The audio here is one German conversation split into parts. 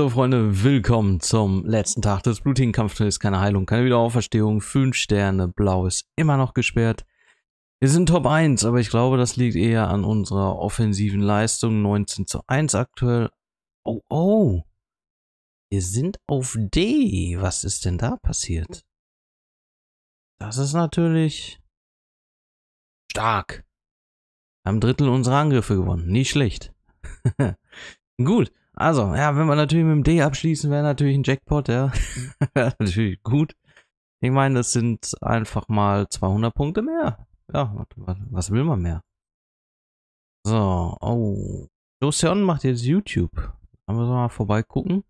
So, also, Freunde, willkommen zum letzten Tag des blutigen Kampfes. Keine Heilung, keine Wiederauferstehung. 5 Sterne, blau ist immer noch gesperrt. Wir sind Top 1, aber ich glaube, das liegt eher an unserer offensiven Leistung. 19 zu 1 aktuell. Oh, oh. Wir sind auf D. Was ist denn da passiert? Das ist natürlich stark. Am Drittel unserer Angriffe gewonnen. Nicht schlecht. Gut. Also, ja, wenn wir natürlich mit dem D abschließen, wäre natürlich ein Jackpot, ja. wäre natürlich gut. Ich meine, das sind einfach mal 200 Punkte mehr. Ja, was will man mehr? So, oh. Lucian macht jetzt YouTube. Dann müssen wir mal vorbeigucken.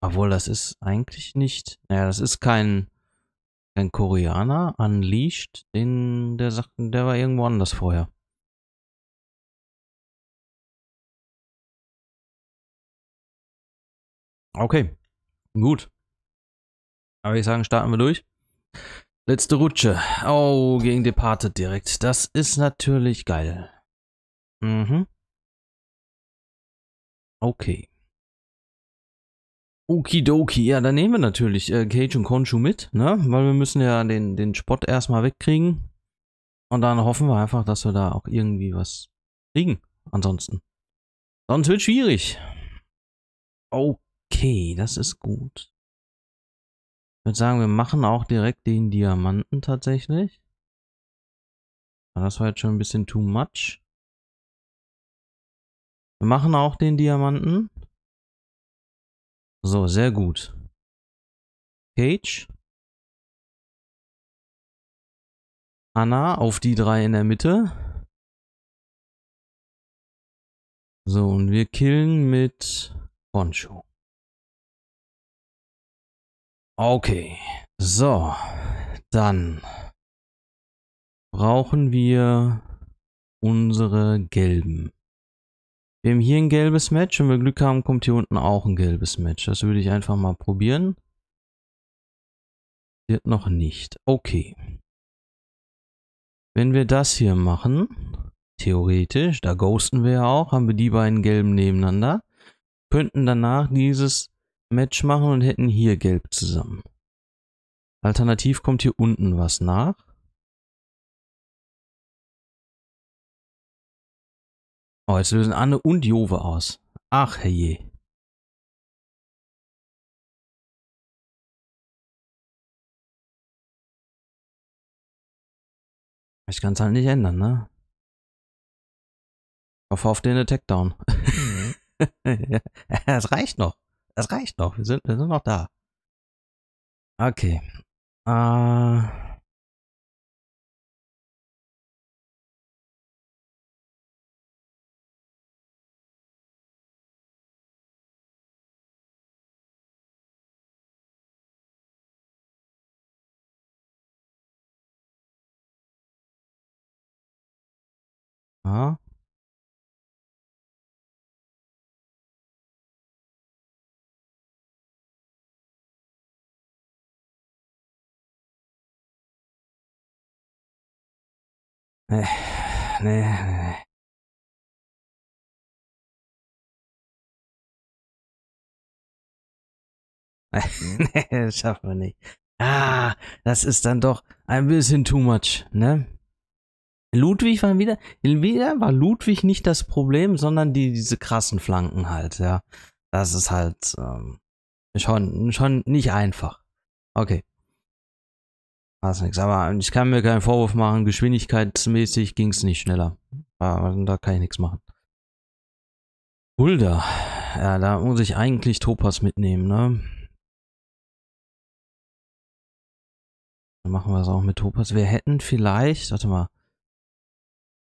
Obwohl, das ist eigentlich nicht. Naja, das ist kein, kein Koreaner. Unleashed, den, der sagt, der war irgendwo anders vorher. Okay, gut. Aber ich sagen, starten wir durch. Letzte Rutsche. Oh, gegen Departed direkt. Das ist natürlich geil. Mhm. Okay. Okidoki, ja, dann nehmen wir natürlich äh, Cage und Konshu mit, ne? Weil wir müssen ja den, den Spot erstmal wegkriegen. Und dann hoffen wir einfach, dass wir da auch irgendwie was kriegen. Ansonsten. Sonst wird schwierig. Okay. Okay, das ist gut. Ich würde sagen, wir machen auch direkt den Diamanten tatsächlich. Das war jetzt schon ein bisschen too much. Wir machen auch den Diamanten. So, sehr gut. Cage. Anna auf die drei in der Mitte. So, und wir killen mit Poncho. Okay, so, dann brauchen wir unsere gelben. Wir haben hier ein gelbes Match. Wenn wir Glück haben, kommt hier unten auch ein gelbes Match. Das würde ich einfach mal probieren. Wird noch nicht. Okay. Wenn wir das hier machen, theoretisch, da ghosten wir ja auch, haben wir die beiden gelben nebeneinander, könnten danach dieses Match machen und hätten hier gelb zusammen. Alternativ kommt hier unten was nach. Oh, jetzt lösen Anne und Jove aus. Ach, herrje. Ich kann es halt nicht ändern, ne? Ich hoffe auf den Attack Down. Mhm. das reicht noch. Das reicht noch. Wir sind, wir sind noch da. Okay. Äh. Ah. Nee, nee, nee. Hm? nee, das schaffen wir nicht. Ah, das ist dann doch ein bisschen too much, ne? Ludwig war wieder, wieder war Ludwig nicht das Problem, sondern die, diese krassen Flanken halt, ja. Das ist halt ähm, schon, schon nicht einfach. Okay. War's nix. Aber ich kann mir keinen Vorwurf machen. Geschwindigkeitsmäßig ging es nicht schneller. da kann ich nichts machen. Hulda. Ja, da muss ich eigentlich Topas mitnehmen, ne? Dann machen wir es auch mit Topas. Wir hätten vielleicht, warte mal,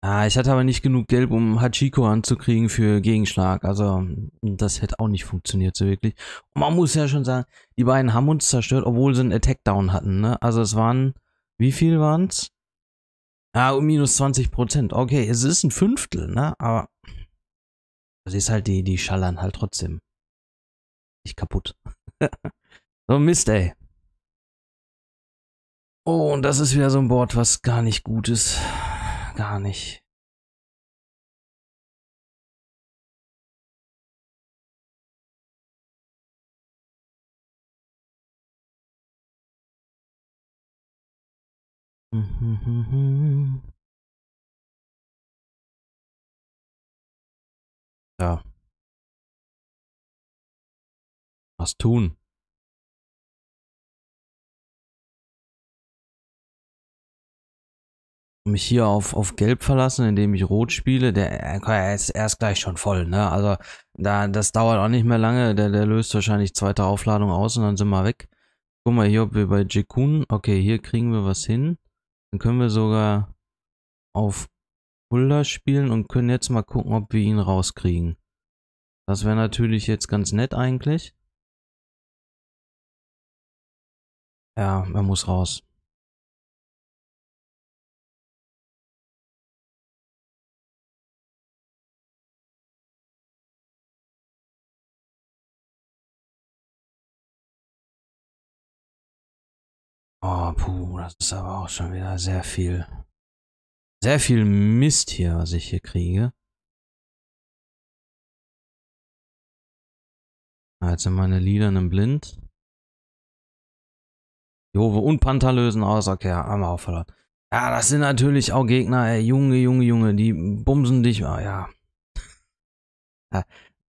Ah, ich hatte aber nicht genug Gelb, um Hachiko anzukriegen für Gegenschlag. Also, das hätte auch nicht funktioniert, so wirklich. Und man muss ja schon sagen, die beiden haben uns zerstört, obwohl sie einen Attack-Down hatten, ne? Also, es waren, wie viel waren's? Ah, um minus 20 Prozent. Okay, es ist ein Fünftel, ne? Aber, das ist halt, die, die schallern halt trotzdem. Nicht kaputt. so, Mist, ey. Oh, und das ist wieder so ein Board, was gar nicht gut ist gar nicht. Ja. Was tun? mich hier auf, auf Gelb verlassen, indem ich Rot spiele, der er ist, erst gleich schon voll, ne? Also da, das dauert auch nicht mehr lange. Der, der löst wahrscheinlich zweite Aufladung aus und dann sind wir weg. Guck mal hier, ob wir bei Jekun. Okay, hier kriegen wir was hin. Dann können wir sogar auf Hulda spielen und können jetzt mal gucken, ob wir ihn rauskriegen. Das wäre natürlich jetzt ganz nett eigentlich. Ja, er muss raus. Oh, puh, das ist aber auch schon wieder sehr viel. Sehr viel Mist hier, was ich hier kriege. Ah, jetzt sind meine Lieder in einem blind. Jove und Pantalösen aus. Okay, ja, haben wir auch verloren. Ja, das sind natürlich auch Gegner, ey. Junge, Junge, Junge, die bumsen dich. Ah, ja. Da,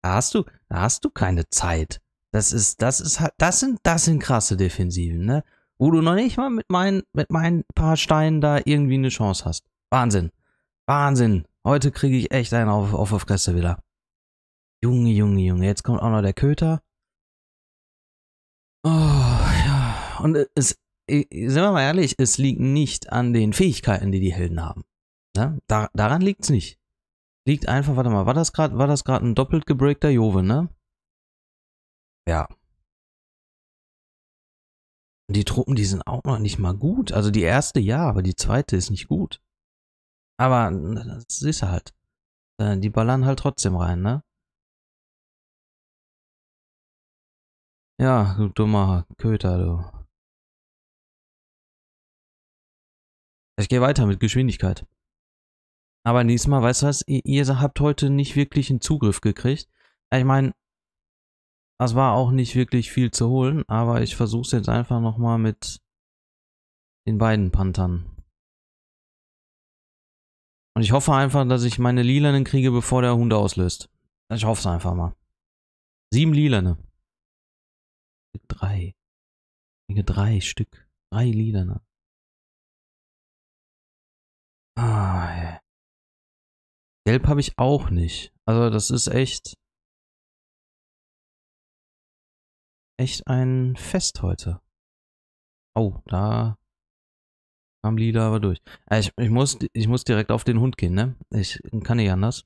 da hast du, da hast du keine Zeit. Das ist, das ist, das sind, das sind krasse Defensiven, ne? wo du noch nicht mal mit meinen, mit meinen paar Steinen da irgendwie eine Chance hast. Wahnsinn. Wahnsinn. Heute kriege ich echt einen auf, auf der Fresse wieder. Junge, Junge, Junge. Jetzt kommt auch noch der Köter. Oh, ja. Und es, sind wir mal ehrlich, es liegt nicht an den Fähigkeiten, die die Helden haben. Ja? Ne? Da, daran liegt es nicht. Liegt einfach, warte mal, war das gerade, war das gerade ein doppelt gebreakter Jove, ne? Ja, die Truppen, die sind auch noch nicht mal gut. Also die erste ja, aber die zweite ist nicht gut. Aber das ist halt. Äh, die ballern halt trotzdem rein, ne? Ja, du dummer Köter, du. Ich gehe weiter mit Geschwindigkeit. Aber diesmal, weißt du was, ihr, ihr habt heute nicht wirklich einen Zugriff gekriegt. Ich meine, es war auch nicht wirklich viel zu holen, aber ich versuche es jetzt einfach nochmal mit den beiden Panthern. Und ich hoffe einfach, dass ich meine Lilanen kriege, bevor der Hund auslöst. Ich hoffe es einfach mal. Sieben Lilane. Drei. Ich Drei Stück. Drei Lilane. Ah, ja. Gelb habe ich auch nicht. Also das ist echt... echt ein Fest heute. Oh, da kam Lila aber durch. Äh, ich, ich, muss, ich muss direkt auf den Hund gehen, ne? Ich kann nicht anders.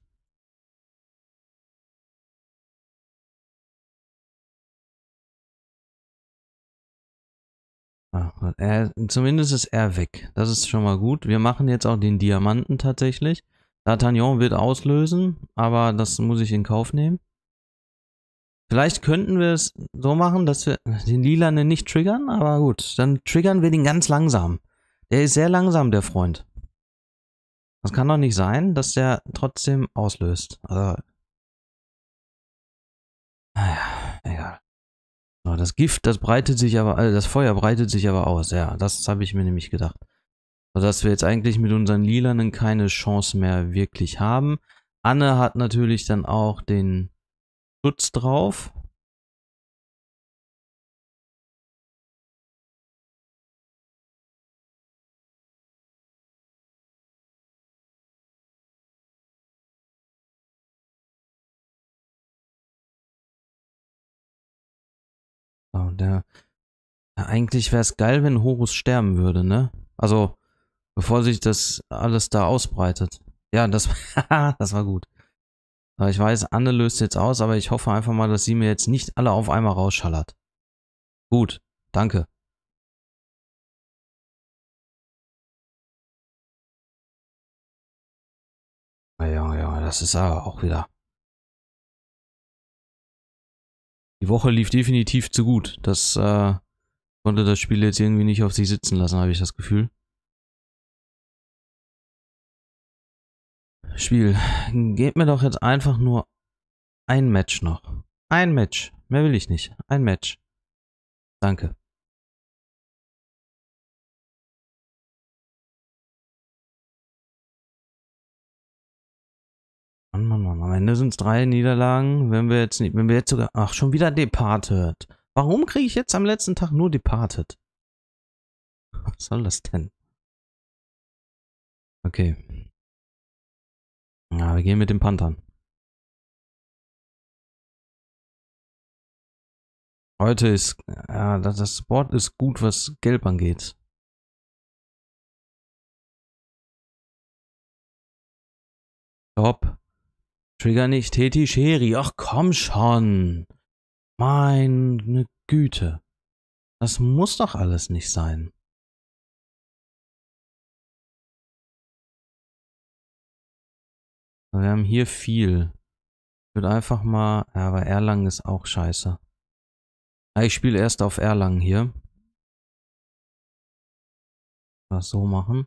Ach, er, zumindest ist er weg. Das ist schon mal gut. Wir machen jetzt auch den Diamanten tatsächlich. D'Artagnan wird auslösen, aber das muss ich in Kauf nehmen. Vielleicht könnten wir es so machen, dass wir den Lilanen nicht triggern, aber gut, dann triggern wir den ganz langsam. Der ist sehr langsam, der Freund. Das kann doch nicht sein, dass der trotzdem auslöst. Also, naja, egal. So, das Gift, das breitet sich aber, also das Feuer breitet sich aber aus. Ja, das habe ich mir nämlich gedacht. Sodass wir jetzt eigentlich mit unseren Lilanen keine Chance mehr wirklich haben. Anne hat natürlich dann auch den Schutz drauf. So, ah, der, eigentlich wäre es geil, wenn Horus sterben würde, ne? Also, bevor sich das alles da ausbreitet. Ja, das, das war gut. Aber ich weiß, Anne löst jetzt aus, aber ich hoffe einfach mal, dass sie mir jetzt nicht alle auf einmal rausschallert. Gut, danke. Ja, ja, das ist aber auch wieder. Die Woche lief definitiv zu gut. Das äh, konnte das Spiel jetzt irgendwie nicht auf sich sitzen lassen, habe ich das Gefühl. Spiel. Gebt mir doch jetzt einfach nur ein Match noch. Ein Match. Mehr will ich nicht. Ein Match. Danke. Mann, Mann, Mann. Am Ende sind es drei Niederlagen. Wenn wir jetzt nicht, wenn wir jetzt sogar. Ach, schon wieder Departed. Warum kriege ich jetzt am letzten Tag nur Departed? Was soll das denn? Okay. Ja, wir gehen mit dem Panthern. Heute ist, ja, das Board ist gut, was Gelb angeht. Stopp. Trigger nicht, Teti Sheri. Ach komm schon. Meine Güte. Das muss doch alles nicht sein. Wir haben hier viel. Ich würde einfach mal... Ja, aber Erlangen ist auch scheiße. Ja, ah, ich spiele erst auf Erlangen hier. Was so machen.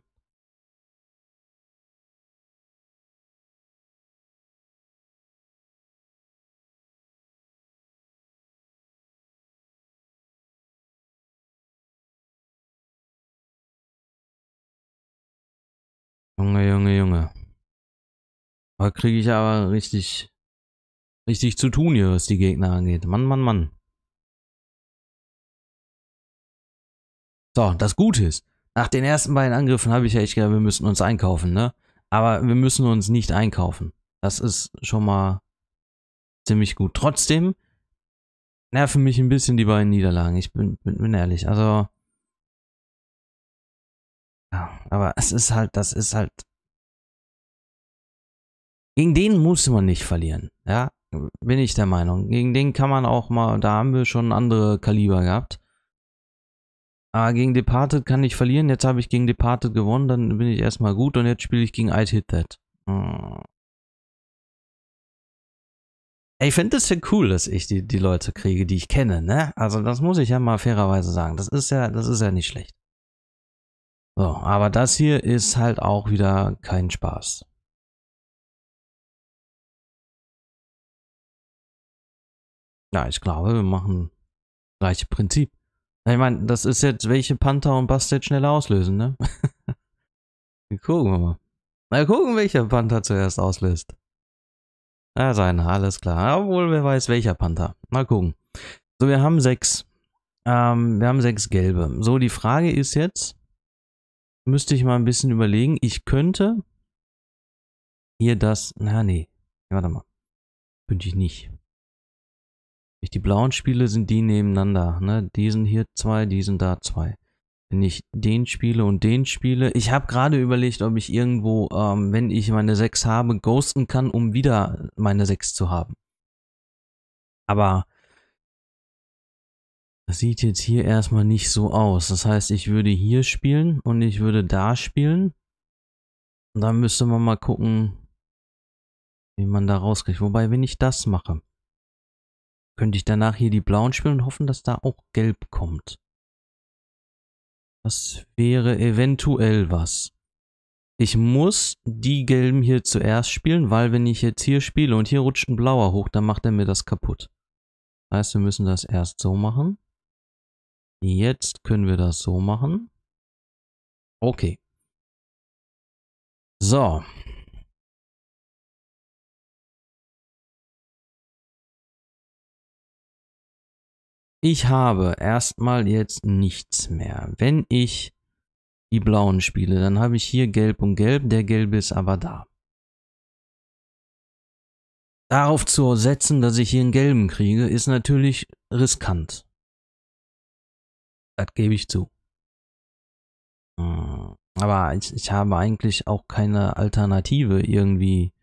Da kriege ich aber richtig, richtig zu tun hier, was die Gegner angeht. Mann, Mann, Mann. So, das Gute ist, nach den ersten beiden Angriffen habe ich ja echt gedacht, wir müssen uns einkaufen, ne? Aber wir müssen uns nicht einkaufen. Das ist schon mal ziemlich gut. Trotzdem nerven mich ein bisschen die beiden Niederlagen. Ich bin, bin, bin ehrlich. Also, ja, aber es ist halt, das ist halt gegen den muss man nicht verlieren. Ja, bin ich der Meinung. Gegen den kann man auch mal, da haben wir schon andere Kaliber gehabt. Aber ah, gegen Departed kann ich verlieren. Jetzt habe ich gegen Departed gewonnen, dann bin ich erstmal gut und jetzt spiele ich gegen I'd Hit That. Hm. Ich finde es ja cool, dass ich die, die Leute kriege, die ich kenne, ne? Also das muss ich ja mal fairerweise sagen. Das ist ja, das ist ja nicht schlecht. So, aber das hier ist halt auch wieder kein Spaß. Ja, ich glaube, wir machen das gleiche Prinzip. Ich meine, das ist jetzt, welche Panther und Bastet schneller auslösen, ne? gucken wir mal. Mal gucken, welcher Panther zuerst auslöst. Ja, sein, alles klar. Obwohl, wer weiß, welcher Panther. Mal gucken. So, wir haben sechs. Ähm, wir haben sechs gelbe. So, die Frage ist jetzt, müsste ich mal ein bisschen überlegen. Ich könnte hier das, na nee, warte mal. Könnte ich nicht ich die blauen spiele, sind die nebeneinander. Ne? Die sind hier zwei, die sind da zwei. Wenn ich den spiele und den spiele. Ich habe gerade überlegt, ob ich irgendwo, ähm, wenn ich meine 6 habe, ghosten kann, um wieder meine 6 zu haben. Aber das sieht jetzt hier erstmal nicht so aus. Das heißt, ich würde hier spielen und ich würde da spielen. Und dann müsste man mal gucken, wie man da rauskriegt. Wobei, wenn ich das mache, könnte ich danach hier die blauen spielen und hoffen, dass da auch gelb kommt. Das wäre eventuell was. Ich muss die gelben hier zuerst spielen, weil wenn ich jetzt hier spiele und hier rutscht ein blauer hoch, dann macht er mir das kaputt. Das heißt, wir müssen das erst so machen. Jetzt können wir das so machen. Okay. So, Ich habe erstmal jetzt nichts mehr. Wenn ich die blauen spiele, dann habe ich hier gelb und gelb. Der gelbe ist aber da. Darauf zu setzen, dass ich hier einen gelben kriege, ist natürlich riskant. Das gebe ich zu. Hm, aber ich, ich habe eigentlich auch keine Alternative irgendwie.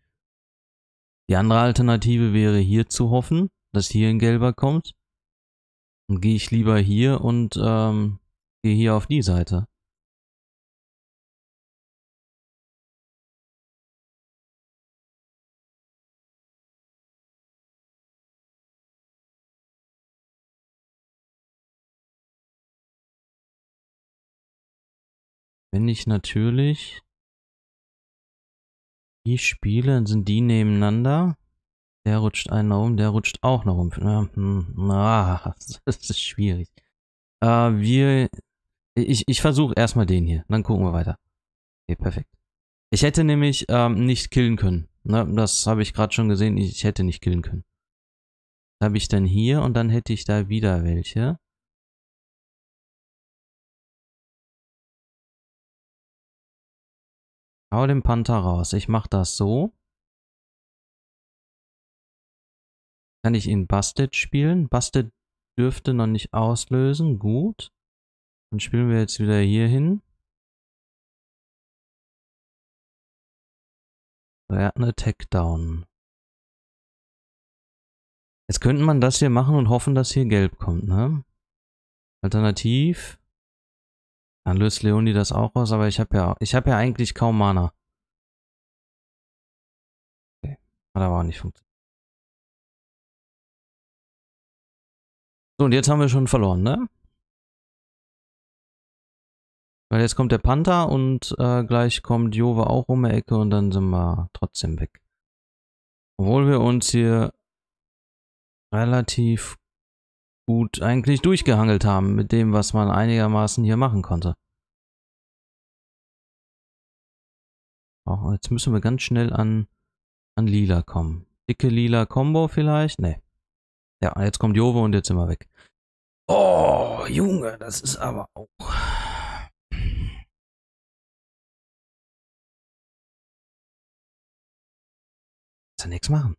Die andere Alternative wäre hier zu hoffen, dass hier ein gelber kommt. Dann gehe ich lieber hier und ähm, gehe hier auf die Seite. Wenn ich natürlich die spiele, dann sind die nebeneinander. Der rutscht einen nach um, der rutscht auch nach um. Ja, ne? hm, na, das ist schwierig. Äh, wir. Ich, ich versuche erstmal den hier, dann gucken wir weiter. Okay, perfekt. Ich hätte nämlich ähm, nicht killen können. Ne, das habe ich gerade schon gesehen, ich, ich hätte nicht killen können. Habe ich dann hier und dann hätte ich da wieder welche. Hau den Panther raus. Ich mache das so. Kann ich ihn Busted spielen? Busted dürfte noch nicht auslösen. Gut. Dann spielen wir jetzt wieder hier hin. Er hat eine Attack Jetzt könnte man das hier machen und hoffen, dass hier gelb kommt, ne? Alternativ. Dann löst Leonie das auch aus, aber ich habe ja, hab ja eigentlich kaum Mana. Okay. Hat aber auch nicht funktioniert. So, und jetzt haben wir schon verloren, ne? Weil jetzt kommt der Panther und äh, gleich kommt Jove auch um die Ecke und dann sind wir trotzdem weg. Obwohl wir uns hier relativ gut eigentlich durchgehangelt haben mit dem, was man einigermaßen hier machen konnte. Auch jetzt müssen wir ganz schnell an, an Lila kommen. Dicke Lila Combo vielleicht? Ne. Ja, jetzt kommt Jove und jetzt sind wir weg. Oh, Junge, das ist aber auch. Kannst ja nichts machen.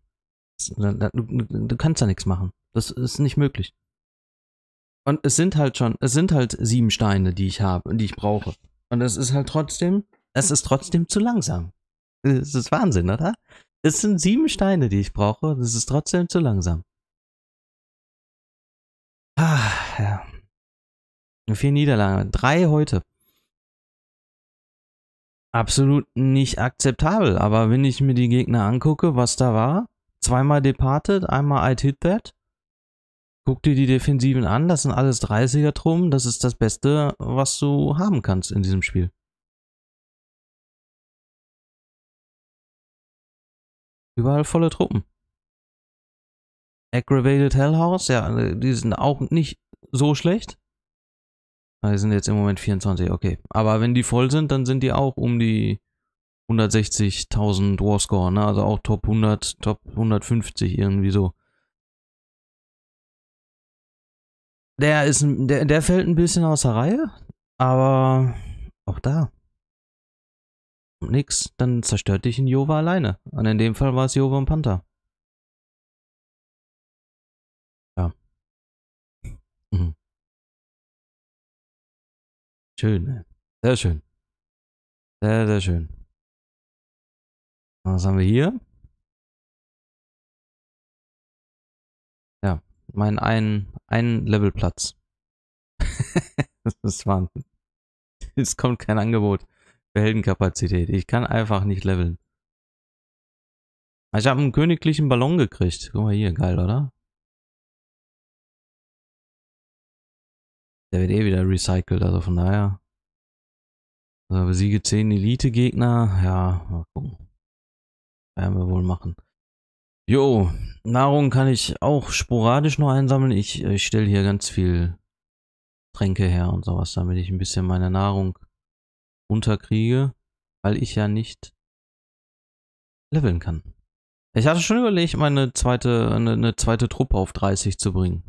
Du, kannst ja nichts machen. Das ist nicht möglich. Und es sind halt schon, es sind halt sieben Steine, die ich habe und die ich brauche. Und es ist halt trotzdem, es ist trotzdem zu langsam. Es ist Wahnsinn, oder? Es sind sieben Steine, die ich brauche. es ist trotzdem zu langsam ja. Nur vier Niederlagen. Drei heute. Absolut nicht akzeptabel. Aber wenn ich mir die Gegner angucke, was da war. Zweimal Departed, einmal I'd Hit That. Guck dir die Defensiven an. Das sind alles 30 er drum. Das ist das Beste, was du haben kannst in diesem Spiel. Überall volle Truppen. Aggravated Hellhouse, ja, die sind auch nicht so schlecht. Ah, die sind jetzt im Moment 24, okay. Aber wenn die voll sind, dann sind die auch um die 160.000 Warscore, ne? Also auch Top 100, Top 150 irgendwie so. Der ist, der, der fällt ein bisschen aus der Reihe, aber auch da. Nix, dann zerstört dich ein Jova alleine. Und in dem Fall war es Jova und Panther. Schön, sehr schön. Sehr, sehr schön. Was haben wir hier? Ja, mein ein, ein Levelplatz. das ist Wahnsinn. Es kommt kein Angebot für Heldenkapazität. Ich kann einfach nicht leveln. Ich habe einen königlichen Ballon gekriegt. Guck mal hier, geil, oder? Der wird eh wieder recycelt, also von daher. also besiege 10 Elite-Gegner. Ja, mal gucken. Werden wir wohl machen. Jo, Nahrung kann ich auch sporadisch noch einsammeln. Ich, ich stelle hier ganz viel Tränke her und sowas, damit ich ein bisschen meine Nahrung runterkriege, weil ich ja nicht leveln kann. Ich hatte schon überlegt, meine zweite, eine, eine zweite Truppe auf 30 zu bringen.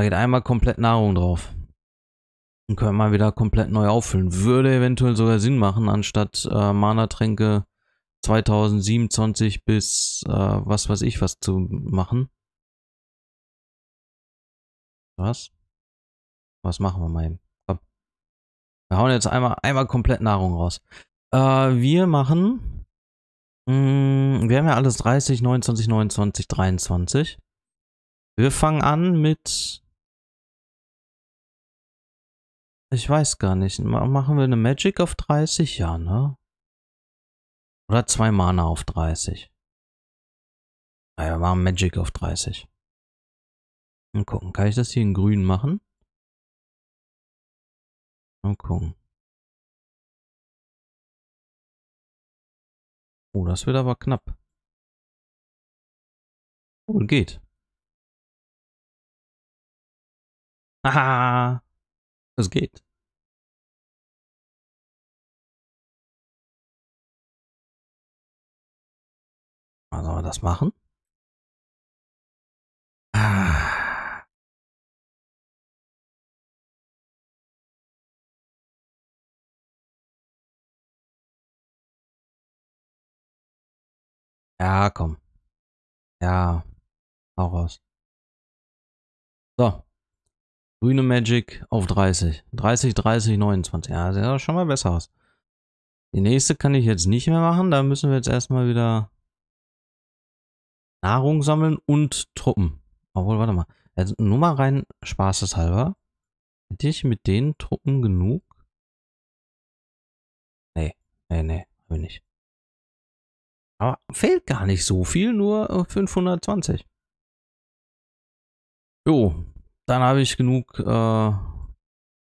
Da geht einmal komplett Nahrung drauf. Und können wir mal wieder komplett neu auffüllen. Würde eventuell sogar Sinn machen, anstatt äh, Mana-Tränke 2027 bis äh, was weiß ich was zu machen. Was? Was machen wir mal eben? Komm. Wir hauen jetzt einmal, einmal komplett Nahrung raus. Äh, wir machen... Mh, mm, wir haben ja alles 30, 29, 29, 23. Wir fangen an mit ich weiß gar nicht. Machen wir eine Magic auf 30? Ja, ne? Oder zwei Mana auf 30? Ah ja, wir machen Magic auf 30. Mal gucken. Kann ich das hier in grün machen? Mal gucken. Oh, das wird aber knapp. Oh, geht. Haha. Es geht. Was soll wir das machen? Ja, komm. Ja, auch raus. So. Grüne Magic auf 30. 30, 30, 29. Ja, sieht ja schon mal besser aus. Die nächste kann ich jetzt nicht mehr machen. Da müssen wir jetzt erstmal wieder Nahrung sammeln und Truppen. Obwohl, warte mal. Also nur mal rein spaßeshalber. Hätte ich mit den Truppen genug? Nee, nee, nee, habe ich nicht. Aber fehlt gar nicht so viel, nur 520. Äh, jo, dann habe ich genug. Äh,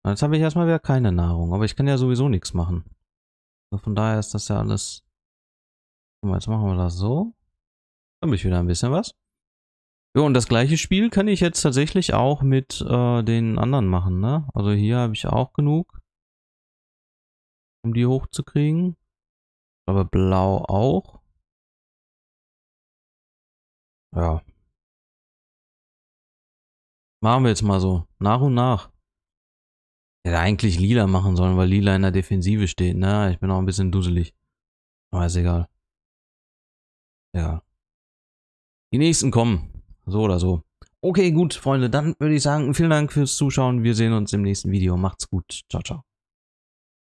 jetzt habe ich erstmal wieder keine Nahrung, aber ich kann ja sowieso nichts machen. Also von daher ist das ja alles. jetzt machen wir das so. Dann habe ich wieder ein bisschen was. Ja, und das gleiche Spiel kann ich jetzt tatsächlich auch mit äh, den anderen machen, ne? Also hier habe ich auch genug, um die hochzukriegen. Aber blau auch. Ja. Machen wir jetzt mal so. Nach und nach. hätte eigentlich lila machen sollen, weil lila in der Defensive steht. Na, ne? ich bin auch ein bisschen dusselig. Aber ist egal. Ja. Die nächsten kommen. So oder so. Okay, gut, Freunde. Dann würde ich sagen, vielen Dank fürs Zuschauen. Wir sehen uns im nächsten Video. Macht's gut. Ciao, ciao.